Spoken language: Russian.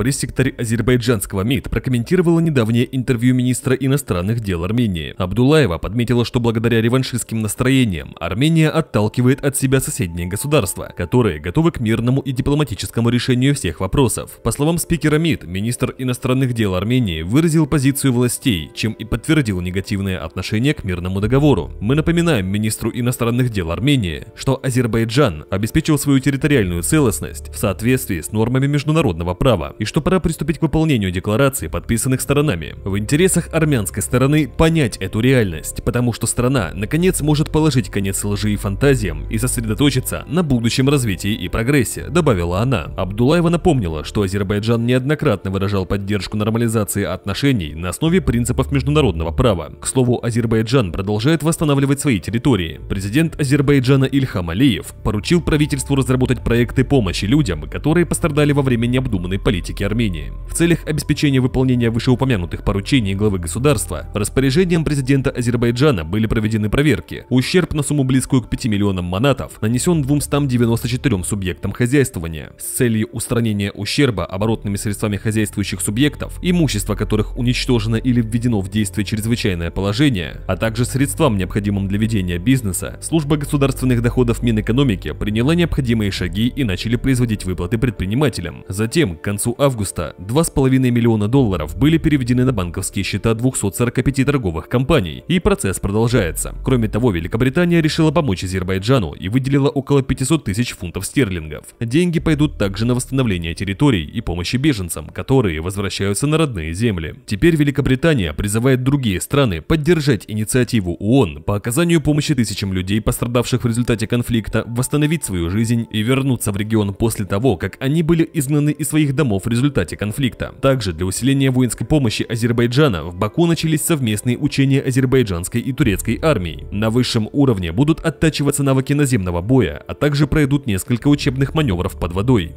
пресс-секретарь азербайджанского МИД прокомментировала недавнее интервью министра иностранных дел Армении. Абдулаева подметила, что благодаря реваншистским настроениям Армения отталкивает от себя соседние государства, которые готовы к мирному и дипломатическому решению всех вопросов. По словам спикера МИД, министр иностранных дел Армении выразил позицию властей, чем и подтвердил негативное отношение к мирному договору. Мы напоминаем министру иностранных дел Армении, что Азербайджан обеспечил свою территориальную целостность в соответствии с нормами международного права и что пора приступить к выполнению декларации, подписанных сторонами. В интересах армянской стороны понять эту реальность, потому что страна, наконец, может положить конец лжи и фантазиям и сосредоточиться на будущем развитии и прогрессе, добавила она. Абдулаева напомнила, что Азербайджан неоднократно выражал поддержку нормализации отношений на основе принципов международного права. К слову, Азербайджан продолжает восстанавливать свои территории. Президент Азербайджана Ильхам Алиев поручил правительству разработать проекты помощи людям, которые пострадали во время необдуманной политики Республики Армения. В целях обеспечения выполнения вышеупомянутых поручений главы государства распоряжением президента Азербайджана были проведены проверки. Ущерб на сумму близкую к 5 миллионам манатов нанесен 294 субъектам хозяйствования. С целью устранения ущерба оборотными средствами хозяйствующих субъектов, имущество которых уничтожено или введено в действие чрезвычайное положение, а также средствам, необходимым для ведения бизнеса, служба государственных доходов Минэкономики приняла необходимые шаги и начали производить выплаты предпринимателям. Затем, к концу августа, августа 2,5 миллиона долларов были переведены на банковские счета 245 торговых компаний, и процесс продолжается. Кроме того, Великобритания решила помочь Азербайджану и выделила около 500 тысяч фунтов стерлингов. Деньги пойдут также на восстановление территорий и помощи беженцам, которые возвращаются на родные земли. Теперь Великобритания призывает другие страны поддержать инициативу ООН по оказанию помощи тысячам людей, пострадавших в результате конфликта, восстановить свою жизнь и вернуться в регион после того, как они были изгнаны из своих домов результате конфликта. Также для усиления воинской помощи Азербайджана в Баку начались совместные учения азербайджанской и турецкой армии. На высшем уровне будут оттачиваться навыки наземного боя, а также пройдут несколько учебных маневров под водой.